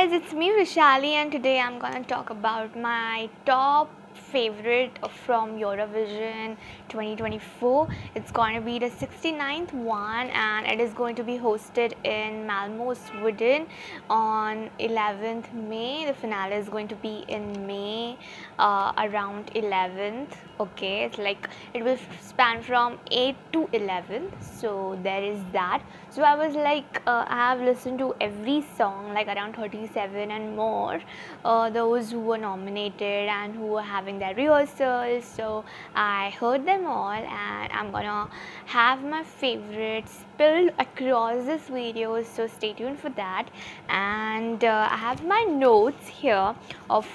guys, it's me Vishali and today I'm gonna talk about my top favorite from Eurovision 2024. It's gonna be the 69th one and it is going to be hosted in Malmo, Sweden on 11th May. The finale is going to be in May uh, around 11th. Okay, it's like it will span from 8 to 11th. So there is that so i was like uh, i have listened to every song like around 37 and more uh, those who were nominated and who were having their rehearsals so i heard them all and i'm gonna have my favorites spilled across this video so stay tuned for that and uh, I have my notes here of,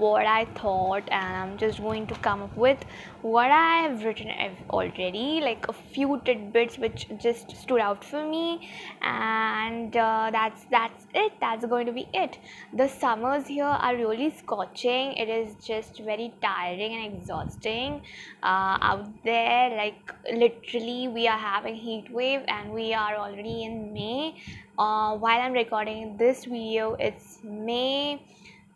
what I thought and I'm just going to come up with what I have written uh, already like a few tidbits which just stood out for me and uh, that's that's it that's going to be it the summers here are really scorching it is just very tiring and exhausting uh, out there like literally we are having heat wave and and we are already in May. Uh, while I'm recording this video, it's May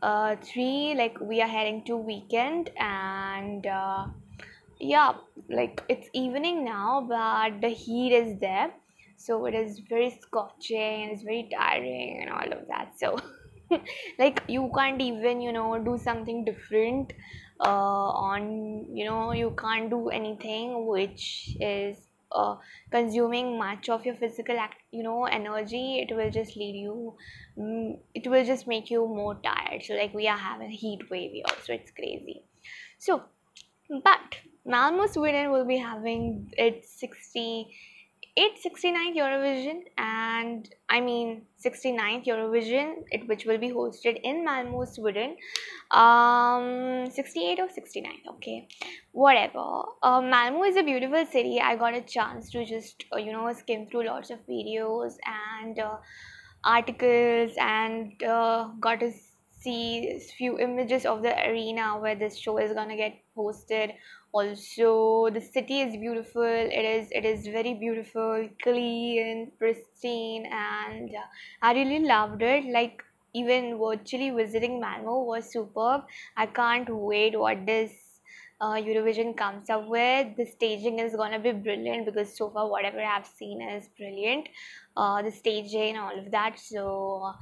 uh, 3, like we are heading to weekend and uh, yeah, like it's evening now, but the heat is there. So it is very scorching and it's very tiring and all of that. So like you can't even you know do something different uh, on you know you can't do anything which is uh, consuming much of your physical act you know energy it will just lead you mm, it will just make you more tired so like we are having heat wave here so it's crazy so but Malmo Sweden will be having its 60 869th Eurovision and I mean 69th Eurovision it which will be hosted in Malmo Sweden um 68 or 69 okay whatever uh, Malmo is a beautiful city I got a chance to just uh, you know skim through lots of videos and uh, articles and uh, got to see few images of the arena where this show is gonna get hosted also the city is beautiful it is it is very beautiful clean pristine and uh, i really loved it like even virtually visiting Malmo was superb. I can't wait what this uh, Eurovision comes up with. The staging is gonna be brilliant because so far whatever I've seen is brilliant. Uh, the staging, and all of that. So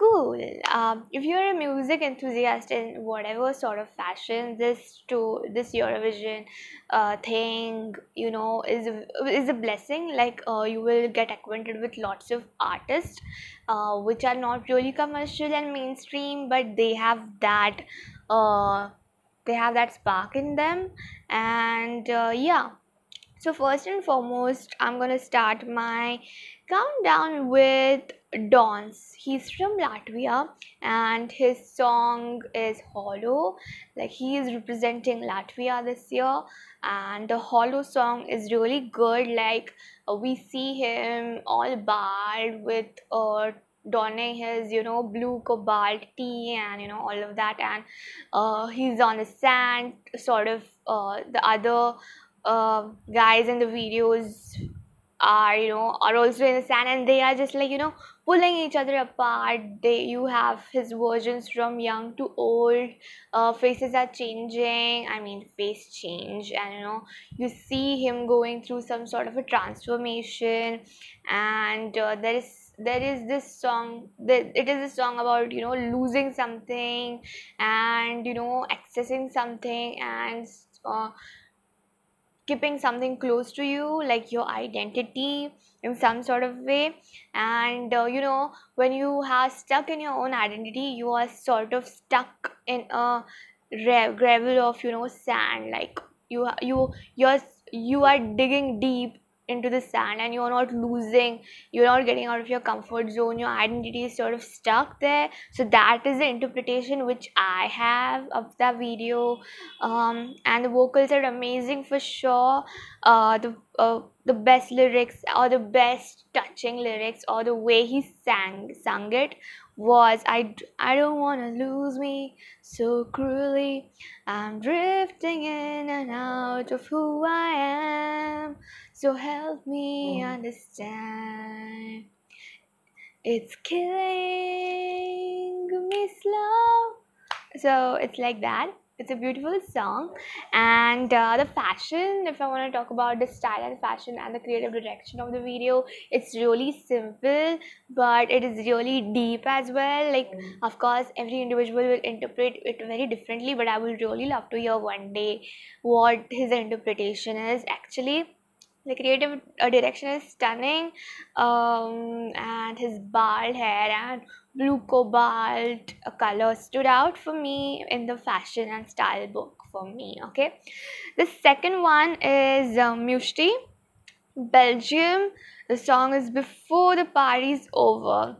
Cool. Um, if you're a music enthusiast in whatever sort of fashion, this to this Eurovision uh, thing, you know, is a, is a blessing. Like uh, you will get acquainted with lots of artists, uh, which are not really commercial and mainstream, but they have that, uh, they have that spark in them, and uh, yeah. So first and foremost, I'm gonna start my countdown with Dons. He's from Latvia and his song is Hollow. Like he is representing Latvia this year and the Hollow song is really good. Like uh, we see him all bald with uh, donning his you know blue cobalt tee and you know all of that and uh, he's on the sand sort of uh, the other uh, guys in the videos are you know are also in the sand and they are just like you know pulling each other apart they you have his versions from young to old uh, faces are changing i mean face change and you know you see him going through some sort of a transformation and uh, there is there is this song that it is a song about you know losing something and you know accessing something and uh, keeping something close to you like your identity in some sort of way and uh, you know when you are stuck in your own identity you are sort of stuck in a gravel of you know sand like you you you're you are digging deep into the sand and you're not losing you're not getting out of your comfort zone your identity is sort of stuck there so that is the interpretation which i have of that video um, and the vocals are amazing for sure uh, the uh, the best lyrics or the best touching lyrics or the way he sang sang it was I, I don't wanna lose me so cruelly. I'm drifting in and out of who I am, so help me mm. understand. It's killing me slow. So it's like that it's a beautiful song and uh, the fashion if i want to talk about the style and fashion and the creative direction of the video it's really simple but it is really deep as well like mm. of course every individual will interpret it very differently but i will really love to hear one day what his interpretation is actually the creative uh, direction is stunning um, and his bald hair and blue cobalt color stood out for me in the fashion and style book for me okay the second one is uh, mushti belgium the song is before the party's over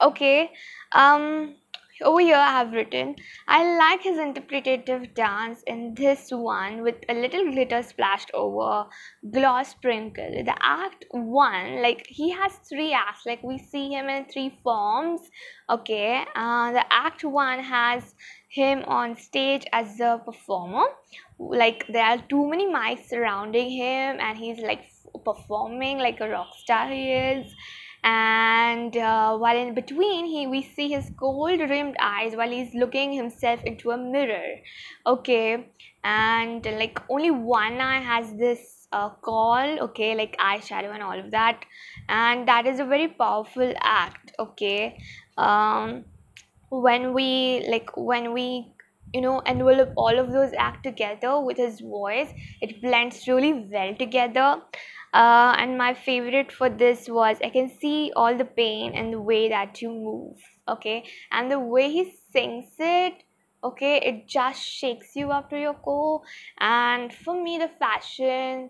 okay um over here I have written, I like his interpretative dance in this one with a little glitter splashed over, gloss sprinkle. The act one, like he has three acts, like we see him in three forms. Okay, uh, the act one has him on stage as a performer. Like there are too many mics surrounding him and he's like performing like a rock star he is and uh, while in between he we see his gold rimmed eyes while he's looking himself into a mirror okay and like only one eye has this uh, call okay like eyeshadow and all of that and that is a very powerful act okay um when we like when we you know envelop all of those act together with his voice it blends really well together uh, and my favorite for this was i can see all the pain and the way that you move okay and the way he sings it okay it just shakes you up to your core and for me the fashion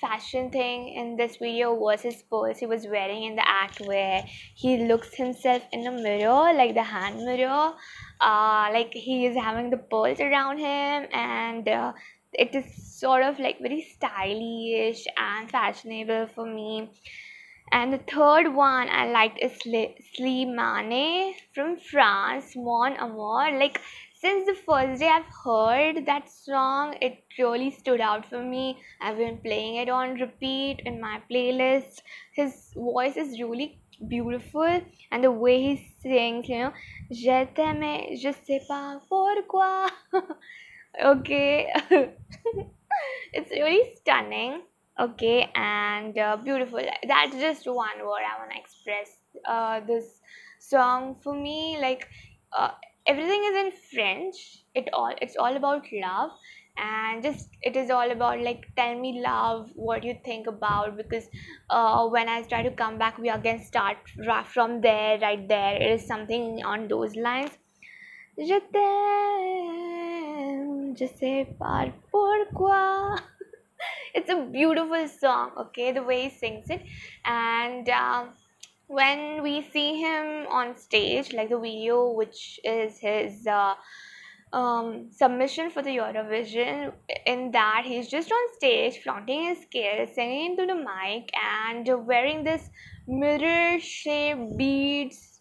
fashion thing in this video was his purse he was wearing in the act where he looks himself in a mirror like the hand mirror uh, like he is having the pearls around him and uh, it is sort of like very stylish and fashionable for me and the third one I liked is Slimane from France, Mon Amour. Like since the first day I've heard that song, it really stood out for me. I've been playing it on repeat in my playlist. His voice is really beautiful, and the way he sings, you know, je t'aime, je sais pas pourquoi. okay, it's really stunning. Okay, and uh, beautiful. That's just one word I want to express uh, this song for me. Like, uh, everything is in french it all it's all about love and just it is all about like tell me love what you think about because uh, when i try to come back we again start from there right there it is something on those lines je je sais pourquoi it's a beautiful song okay the way he sings it and uh, when we see him on stage, like the video, which is his uh, um, submission for the Eurovision, in that he's just on stage flaunting his skills, singing into the mic, and wearing this mirror shaped beads,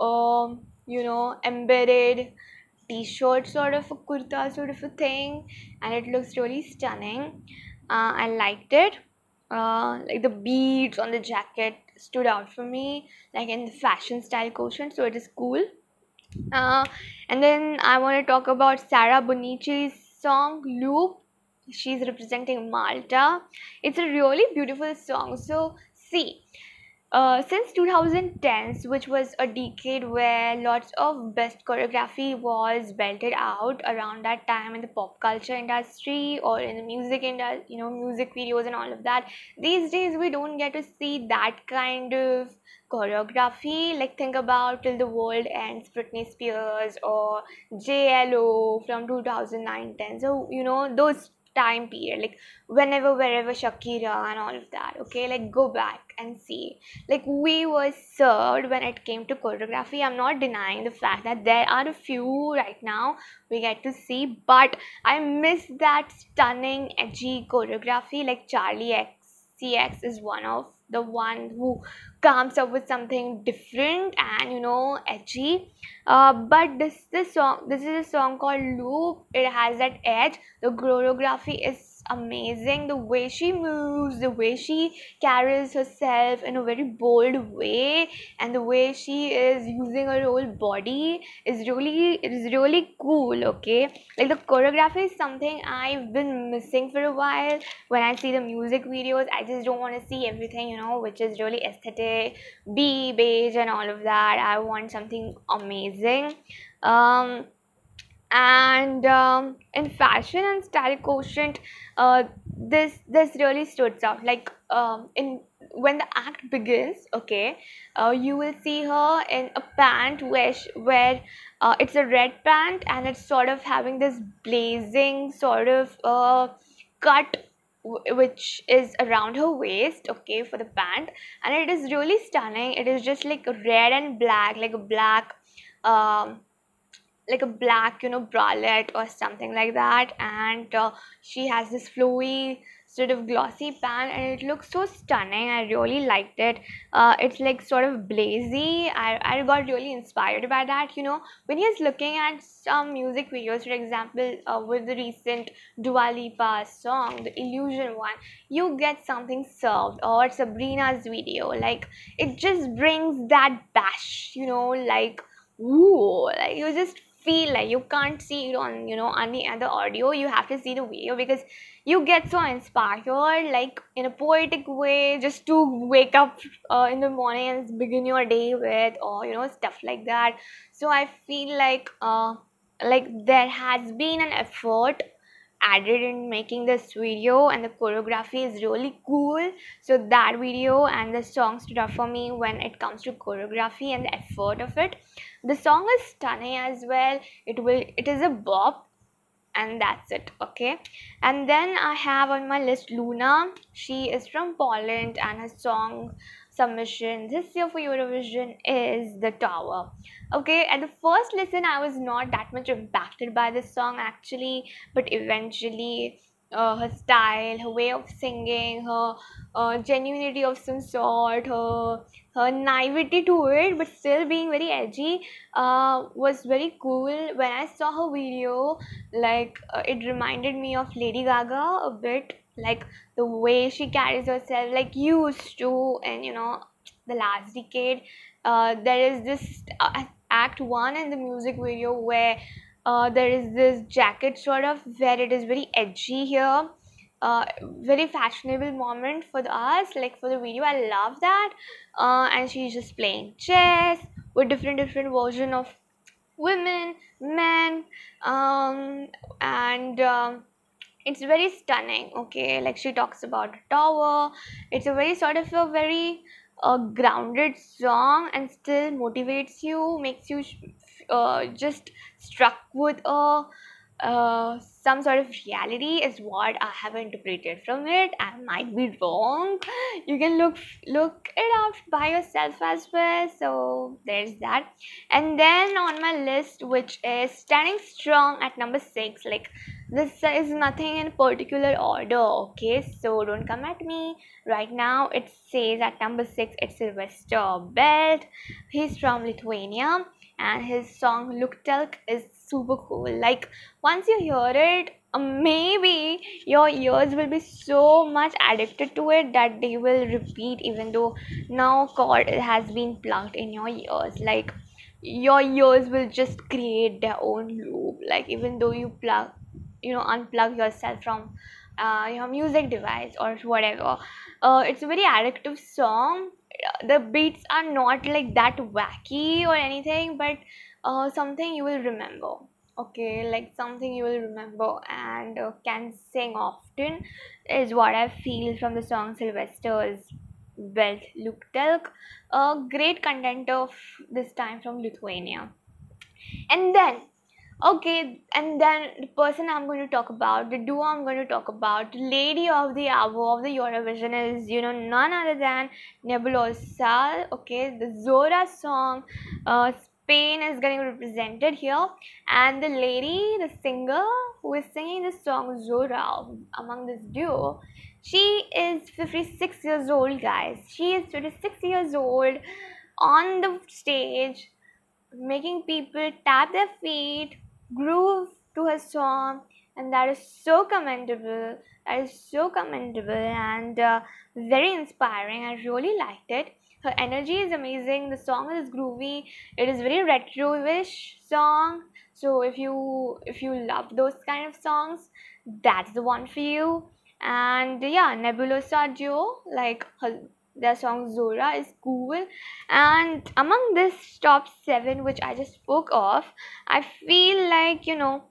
um, you know, embedded t shirt, sort of a kurta, sort of a thing, and it looks really stunning. Uh, I liked it. Uh, like the beads on the jacket stood out for me like in the fashion style quotient so it is cool uh, and then i want to talk about sarah bonici's song loop she's representing malta it's a really beautiful song so see uh, since 2010s, which was a decade where lots of best choreography was belted out around that time in the pop culture industry or in the music industry, you know, music videos and all of that. These days, we don't get to see that kind of choreography. Like think about till the world ends, Britney Spears or JLO from 2009-10. So you know those time period like whenever wherever shakira and all of that okay like go back and see like we were served when it came to choreography i'm not denying the fact that there are a few right now we get to see but i miss that stunning edgy choreography like charlie X, C X is one of the one who comes up with something different and you know edgy uh, but this this song this is a song called loop it has that edge the choreography is amazing the way she moves the way she carries herself in a very bold way and the way she is using her whole body is really is really cool okay like the choreography is something i've been missing for a while when i see the music videos i just don't want to see everything you know which is really aesthetic be beige and all of that i want something amazing um and um, in fashion and style quotient uh, this this really stood out like um, in when the act begins okay uh, you will see her in a pant which where uh, it's a red pant and it's sort of having this blazing sort of uh, cut which is around her waist okay for the pant and it is really stunning it is just like red and black like a black um, like a black you know bralette or something like that and uh, she has this flowy sort of glossy pan and it looks so stunning i really liked it uh, it's like sort of blazy I, I got really inspired by that you know when he's looking at some music videos for example uh, with the recent Dua Lipa song the illusion one you get something served or Sabrina's video like it just brings that bash you know like ooh like you just feel like you can't see it on you know the other audio you have to see the video because you get so inspired like in a poetic way just to wake up uh, in the morning and begin your day with or you know stuff like that so i feel like uh like there has been an effort added in making this video and the choreography is really cool so that video and the song stood out for me when it comes to choreography and the effort of it the song is stunning as well it will it is a bop and that's it okay and then i have on my list luna she is from poland and her song submission this year for Eurovision is The Tower. Okay, at the first listen, I was not that much impacted by this song actually, but eventually, uh, her style, her way of singing, her uh, genuinity of some sort, her her naivety to it, but still being very edgy, uh, was very cool. When I saw her video, like uh, it reminded me of Lady Gaga a bit like the way she carries herself like used to and you know the last decade uh, there is this uh, act one in the music video where uh, there is this jacket sort of where it is very edgy here uh, very fashionable moment for the, us like for the video i love that uh, and she's just playing chess with different different version of women men um, and um, it's very stunning okay like she talks about a tower it's a very sort of a very uh, grounded song and still motivates you makes you uh, just struck with a uh, some sort of reality is what I have interpreted from it. I might be wrong. You can look look it up by yourself as well. So there's that. And then on my list, which is standing strong at number six, like this is nothing in particular order okay so don't come at me right now it says at number six it's sylvester belt he's from lithuania and his song look telk is super cool like once you hear it uh, maybe your ears will be so much addicted to it that they will repeat even though now cord has been plugged in your ears like your ears will just create their own loop like even though you plug you know unplug yourself from uh, your music device or whatever uh, it's a very addictive song the beats are not like that wacky or anything but uh, something you will remember okay like something you will remember and uh, can sing often is what i feel from the song sylvester's belt look telk a great content of this time from lithuania and then Okay, and then the person I'm going to talk about, the duo I'm going to talk about, the lady of the hour of the Eurovision is, you know, none other than Nebulosa. Okay, the Zora song, uh, Spain is getting represented here, and the lady, the singer who is singing the song Zora among this duo, she is 56 years old, guys. She is 56 years old on the stage, making people tap their feet groove to her song and that is so commendable that is so commendable and uh, very inspiring i really liked it her energy is amazing the song is groovy it is very retroish song so if you if you love those kind of songs that's the one for you and yeah nebulosa duo like her their song Zora is cool. And among this top seven, which I just spoke of, I feel like, you know,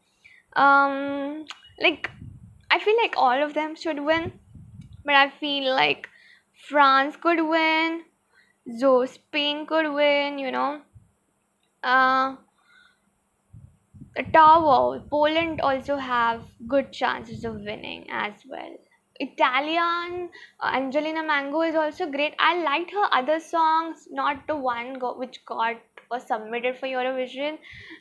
um, like, I feel like all of them should win. But I feel like France could win, so Spain could win, you know. Uh, Tower, Poland also have good chances of winning as well. Italian uh, Angelina Mango is also great. I liked her other songs, not the one go, which got was submitted for Eurovision.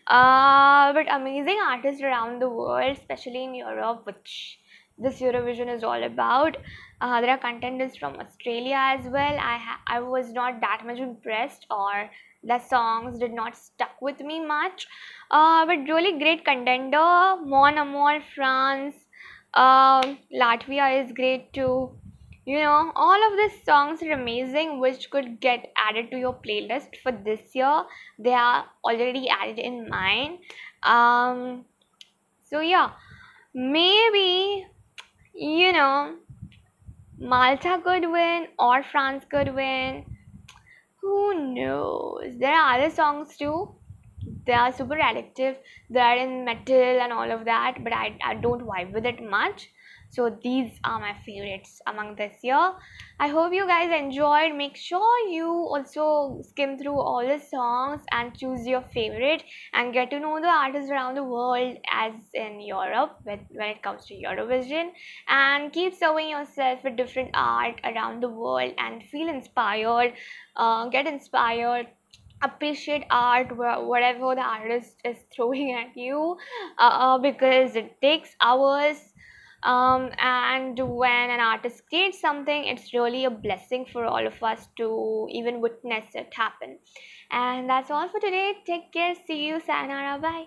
Uh, but amazing artists around the world, especially in Europe, which this Eurovision is all about. Uh, there are contenders from Australia as well. I ha- I was not that much impressed, or the songs did not stuck with me much. Uh, but really great contender, Mon Amour France uh, Latvia is great too. You know, all of these songs are amazing, which could get added to your playlist for this year. They are already added in mine. Um, so, yeah, maybe, you know, Malta could win or France could win. Who knows? There are other songs too they are super addictive they are in metal and all of that but I, I don't vibe with it much so these are my favorites among this year i hope you guys enjoyed make sure you also skim through all the songs and choose your favorite and get to know the artists around the world as in europe with, when it comes to eurovision and keep serving yourself with different art around the world and feel inspired uh, get inspired appreciate art whatever the artist is throwing at you uh, uh, because it takes hours um, and when an artist creates something it's really a blessing for all of us to even witness it happen and that's all for today take care see you sayonara bye